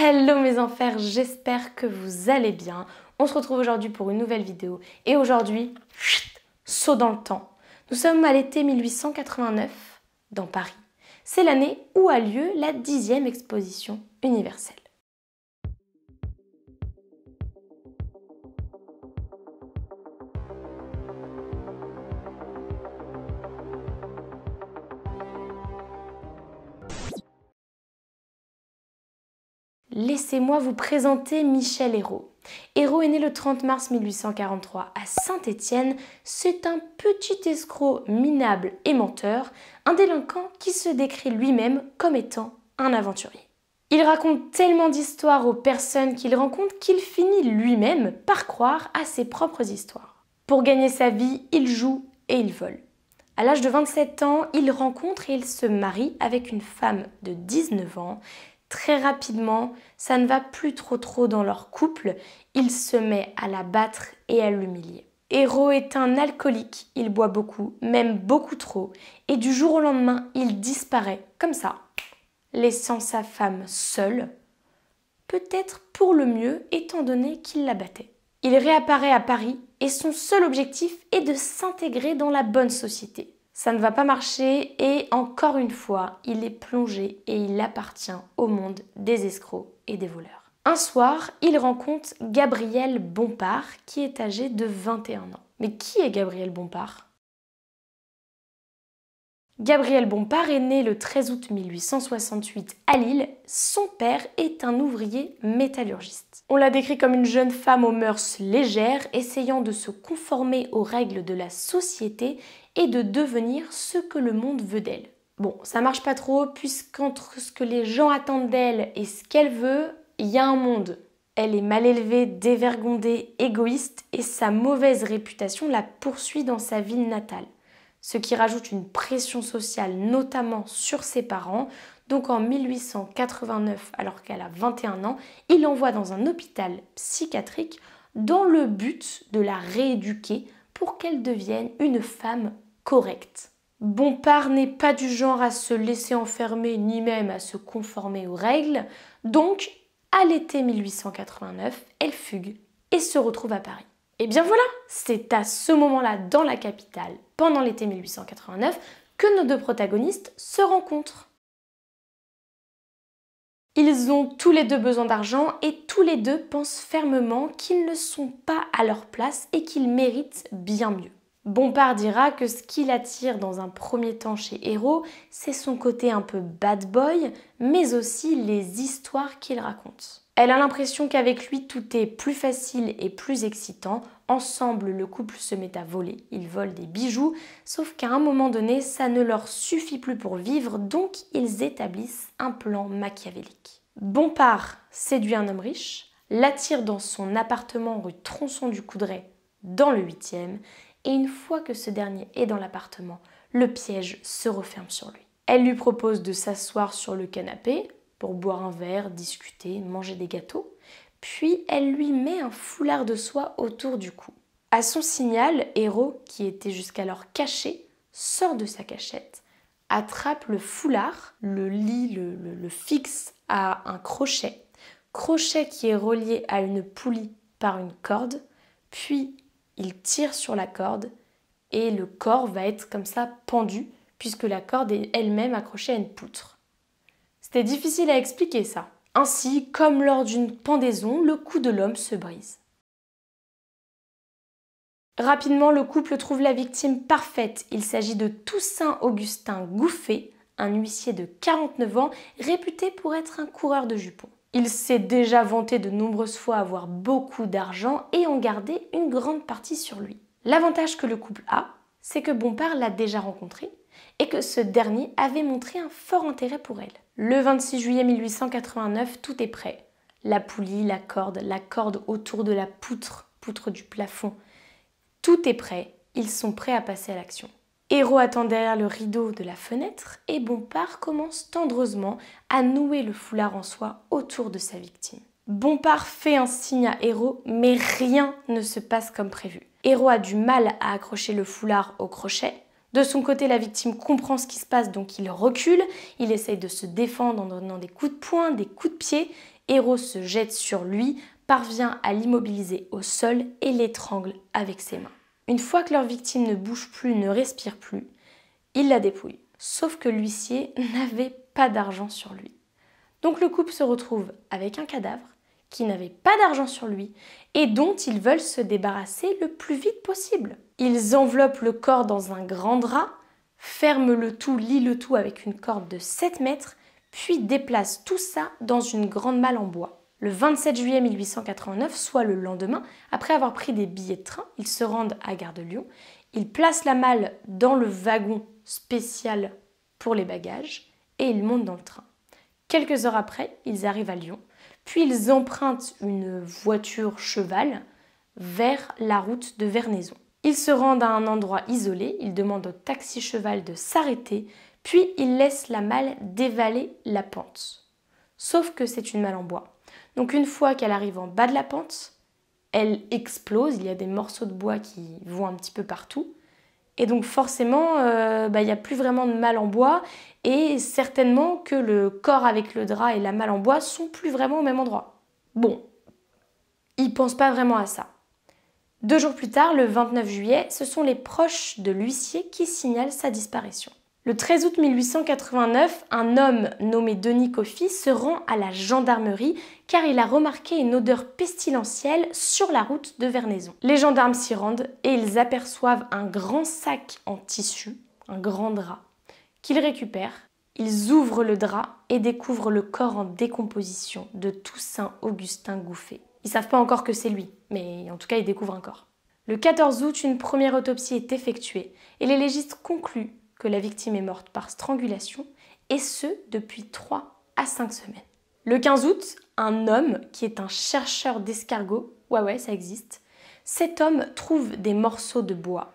Hello mes enfers, j'espère que vous allez bien. On se retrouve aujourd'hui pour une nouvelle vidéo. Et aujourd'hui, saut dans le temps. Nous sommes à l'été 1889, dans Paris. C'est l'année où a lieu la dixième exposition universelle. laissez-moi vous présenter Michel Hérault. Hérault est né le 30 mars 1843 à Saint-Étienne. C'est un petit escroc minable et menteur, un délinquant qui se décrit lui-même comme étant un aventurier. Il raconte tellement d'histoires aux personnes qu'il rencontre qu'il finit lui-même par croire à ses propres histoires. Pour gagner sa vie, il joue et il vole. À l'âge de 27 ans, il rencontre et il se marie avec une femme de 19 ans très rapidement, ça ne va plus trop trop dans leur couple, il se met à la battre et à l'humilier. Héro est un alcoolique, il boit beaucoup, même beaucoup trop, et du jour au lendemain, il disparaît, comme ça, laissant sa femme seule, peut-être pour le mieux étant donné qu'il la battait. Il réapparaît à Paris et son seul objectif est de s'intégrer dans la bonne société ça ne va pas marcher et encore une fois, il est plongé et il appartient au monde des escrocs et des voleurs. Un soir, il rencontre Gabriel Bompard qui est âgé de 21 ans. Mais qui est Gabriel Bompard Gabriel Bompard est né le 13 août 1868 à Lille. Son père est un ouvrier métallurgiste. On la décrit comme une jeune femme aux mœurs légères, essayant de se conformer aux règles de la société et de devenir ce que le monde veut d'elle. Bon, ça marche pas trop, puisqu'entre ce que les gens attendent d'elle et ce qu'elle veut, il y a un monde. Elle est mal élevée, dévergondée, égoïste, et sa mauvaise réputation la poursuit dans sa ville natale ce qui rajoute une pression sociale notamment sur ses parents. Donc en 1889, alors qu'elle a 21 ans, il l'envoie dans un hôpital psychiatrique dans le but de la rééduquer pour qu'elle devienne une femme correcte. Bompard n'est pas du genre à se laisser enfermer ni même à se conformer aux règles, donc à l'été 1889, elle fugue et se retrouve à Paris. Et bien voilà, c'est à ce moment-là, dans la capitale, pendant l'été 1889, que nos deux protagonistes se rencontrent. Ils ont tous les deux besoin d'argent et tous les deux pensent fermement qu'ils ne sont pas à leur place et qu'ils méritent bien mieux. Bompard dira que ce qui l'attire dans un premier temps chez Héros, c'est son côté un peu bad boy, mais aussi les histoires qu'il raconte. Elle a l'impression qu'avec lui, tout est plus facile et plus excitant. Ensemble, le couple se met à voler, ils volent des bijoux, sauf qu'à un moment donné, ça ne leur suffit plus pour vivre, donc ils établissent un plan machiavélique. Bompard séduit un homme riche, l'attire dans son appartement rue Tronçon du Coudray, dans le 8e, et une fois que ce dernier est dans l'appartement, le piège se referme sur lui. Elle lui propose de s'asseoir sur le canapé, pour boire un verre, discuter, manger des gâteaux, puis elle lui met un foulard de soie autour du cou. À son signal, Héro, qui était jusqu'alors caché, sort de sa cachette, attrape le foulard, le lit, le, le fixe à un crochet, crochet qui est relié à une poulie par une corde, puis il tire sur la corde et le corps va être comme ça pendu puisque la corde est elle-même accrochée à une poutre. C'était difficile à expliquer ça. Ainsi, comme lors d'une pendaison, le cou de l'homme se brise. Rapidement, le couple trouve la victime parfaite. Il s'agit de Toussaint Augustin Gouffet, un huissier de 49 ans, réputé pour être un coureur de jupons. Il s'est déjà vanté de nombreuses fois avoir beaucoup d'argent et en garder une grande partie sur lui. L'avantage que le couple a, c'est que Bompard l'a déjà rencontré et que ce dernier avait montré un fort intérêt pour elle. Le 26 juillet 1889, tout est prêt. La poulie, la corde, la corde autour de la poutre, poutre du plafond. Tout est prêt, ils sont prêts à passer à l'action. Héro attend derrière le rideau de la fenêtre et Bompard commence tendreusement à nouer le foulard en soie autour de sa victime. Bompard fait un signe à Héro, mais rien ne se passe comme prévu. Héro a du mal à accrocher le foulard au crochet de son côté, la victime comprend ce qui se passe, donc il recule, il essaye de se défendre en donnant des coups de poing, des coups de pied. Héros se jette sur lui, parvient à l'immobiliser au sol et l'étrangle avec ses mains. Une fois que leur victime ne bouge plus, ne respire plus, il la dépouille. Sauf que l'huissier n'avait pas d'argent sur lui. Donc le couple se retrouve avec un cadavre qui n'avait pas d'argent sur lui et dont ils veulent se débarrasser le plus vite possible. Ils enveloppent le corps dans un grand drap, ferment le tout, lient le tout avec une corde de 7 mètres, puis déplacent tout ça dans une grande malle en bois. Le 27 juillet 1889, soit le lendemain, après avoir pris des billets de train, ils se rendent à Gare de Lyon, ils placent la malle dans le wagon spécial pour les bagages et ils montent dans le train. Quelques heures après, ils arrivent à Lyon puis ils empruntent une voiture cheval vers la route de Vernaison. Ils se rendent à un endroit isolé, ils demandent au taxi cheval de s'arrêter, puis ils laissent la malle dévaler la pente. Sauf que c'est une malle en bois. Donc une fois qu'elle arrive en bas de la pente, elle explose, il y a des morceaux de bois qui vont un petit peu partout. Et donc forcément, euh, bah, il n'y a plus vraiment de malle en bois et certainement que le corps avec le drap et la malle en bois sont plus vraiment au même endroit. Bon, il pensent pas vraiment à ça. Deux jours plus tard, le 29 juillet, ce sont les proches de l'huissier qui signalent sa disparition. Le 13 août 1889, un homme nommé Denis Coffy se rend à la gendarmerie car il a remarqué une odeur pestilentielle sur la route de Vernaison. Les gendarmes s'y rendent et ils aperçoivent un grand sac en tissu, un grand drap, qu'ils récupèrent, ils ouvrent le drap et découvrent le corps en décomposition de Toussaint Augustin Gouffet. Ils savent pas encore que c'est lui, mais en tout cas ils découvrent un corps. Le 14 août, une première autopsie est effectuée et les légistes concluent que la victime est morte par strangulation, et ce depuis 3 à 5 semaines. Le 15 août, un homme qui est un chercheur d'escargots, ouais ouais ça existe, cet homme trouve des morceaux de bois.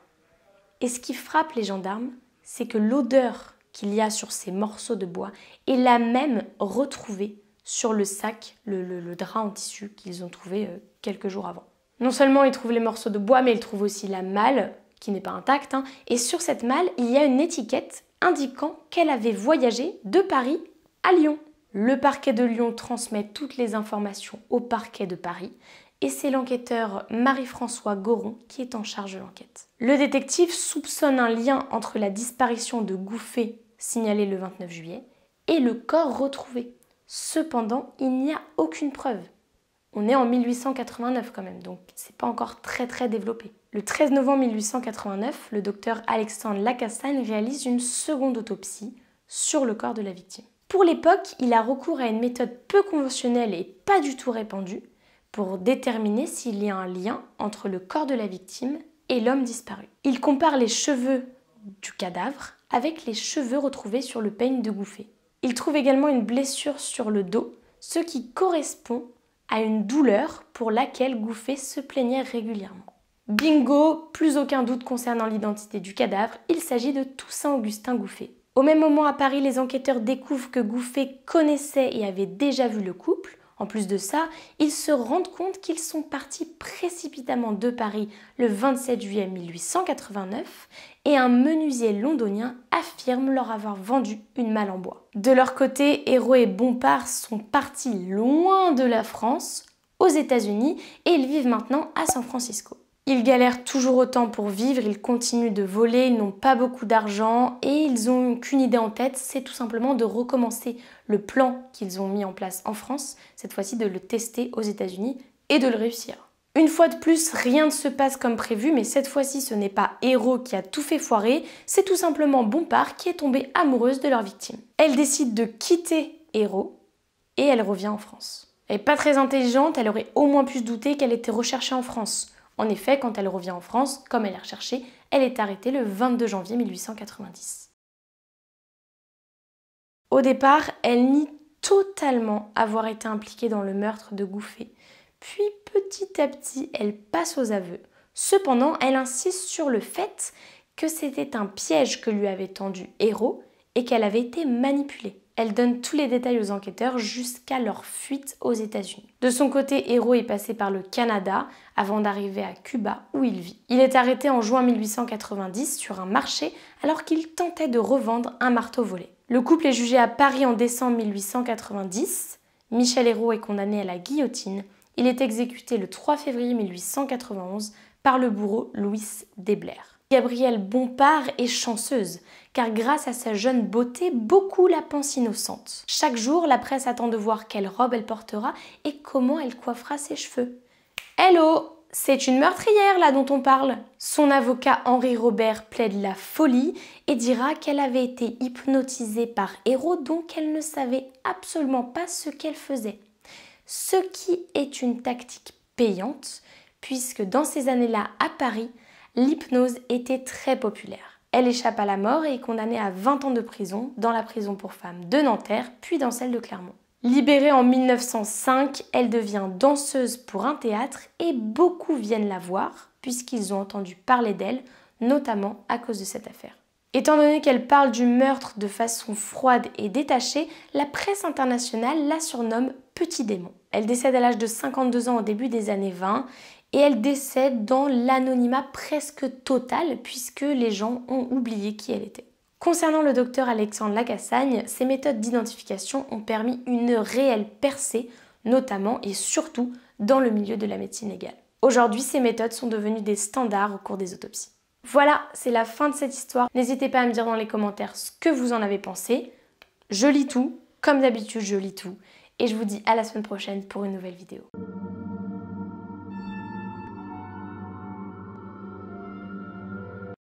Et ce qui frappe les gendarmes, c'est que l'odeur qu'il y a sur ces morceaux de bois et l'a même retrouvée sur le sac, le, drap en tissu qu'ils ont trouvé euh, quelques jours avant. Non seulement ils trouvent les morceaux de bois, mais ils trouvent aussi la malle, qui n'est pas intacte, hein. et sur cette malle, il y a une étiquette indiquant qu'elle avait voyagé de Paris à Lyon. Le parquet de Lyon transmet toutes les informations au parquet de Paris et c'est l'enquêteur Marie-François Goron qui est en charge de l'enquête. Le détective soupçonne un lien entre la disparition de Gouffet signalé le 29 juillet, et le corps retrouvé. Cependant, il n'y a aucune preuve. On est en 1889 quand même, donc c'est pas encore très très développé. Le 13 novembre 1889, le docteur Alexandre Lacassagne réalise une seconde autopsie sur le corps de la victime. Pour l'époque, il a recours à une méthode peu conventionnelle et pas du tout répandue pour déterminer s'il y a un lien entre le corps de la victime et l'homme disparu. Il compare les cheveux du cadavre avec les cheveux retrouvés sur le peigne de Gouffet. Il trouve également une blessure sur le dos, ce qui correspond à une douleur pour laquelle Gouffet se plaignait régulièrement. Bingo, plus aucun doute concernant l'identité du cadavre, il s'agit de Toussaint Augustin Gouffet. Au même moment à Paris, les enquêteurs découvrent que Gouffet connaissait et avait déjà vu le couple, en plus de ça, ils se rendent compte qu'ils sont partis précipitamment de Paris le 27 juillet 1889 et un menuisier londonien affirme leur avoir vendu une malle en bois. De leur côté, Héroé et Bompard sont partis loin de la France, aux États-Unis, et ils vivent maintenant à San Francisco. Ils galèrent toujours autant pour vivre, ils continuent de voler, ils n'ont pas beaucoup d'argent et ils n'ont qu'une idée en tête, c'est tout simplement de recommencer le plan qu'ils ont mis en place en France, cette fois-ci de le tester aux États-Unis et de le réussir. Une fois de plus, rien ne se passe comme prévu, mais cette fois-ci, ce n'est pas Hero qui a tout fait foirer, c'est tout simplement Bompard qui est tombée amoureuse de leur victime. Elle décide de quitter Hero et elle revient en France. Elle n'est pas très intelligente, elle aurait au moins pu se douter qu'elle était recherchée en France. En effet, quand elle revient en France, comme elle est recherchée, elle est arrêtée le 22 janvier 1890. Au départ, elle nie totalement avoir été impliquée dans le meurtre de Gouffet, puis petit à petit, elle passe aux aveux. Cependant, elle insiste sur le fait que c'était un piège que lui avait tendu héros et qu'elle avait été manipulée. Elle donne tous les détails aux enquêteurs jusqu'à leur fuite aux États-Unis. De son côté, Hérault est passé par le Canada avant d'arriver à Cuba où il vit. Il est arrêté en juin 1890 sur un marché alors qu'il tentait de revendre un marteau volé. Le couple est jugé à Paris en décembre 1890. Michel Hérault est condamné à la guillotine. Il est exécuté le 3 février 1891 par le bourreau Louis Desblères. Gabrielle Bompard est chanceuse, car grâce à sa jeune beauté, beaucoup la pensent innocente. Chaque jour, la presse attend de voir quelle robe elle portera et comment elle coiffera ses cheveux. Hello c'est une meurtrière là dont on parle. Son avocat Henri Robert plaide la folie et dira qu'elle avait été hypnotisée par héros, donc elle ne savait absolument pas ce qu'elle faisait. Ce qui est une tactique payante puisque dans ces années-là à Paris, l'hypnose était très populaire. Elle échappe à la mort et est condamnée à 20 ans de prison dans la prison pour femmes de Nanterre, puis dans celle de Clermont. Libérée en 1905, elle devient danseuse pour un théâtre et beaucoup viennent la voir puisqu'ils ont entendu parler d'elle, notamment à cause de cette affaire. Étant donné qu'elle parle du meurtre de façon froide et détachée, la presse internationale la surnomme Petit démon. Elle décède à l'âge de 52 ans au début des années 20 et elle décède dans l'anonymat presque total puisque les gens ont oublié qui elle était. Concernant le docteur Alexandre Lacassagne, ses méthodes d'identification ont permis une réelle percée, notamment et surtout dans le milieu de la médecine légale. Aujourd'hui, ces méthodes sont devenues des standards au cours des autopsies. Voilà, c'est la fin de cette histoire. N'hésitez pas à me dire dans les commentaires ce que vous en avez pensé. Je lis tout, comme d'habitude, je lis tout. Et je vous dis à la semaine prochaine pour une nouvelle vidéo.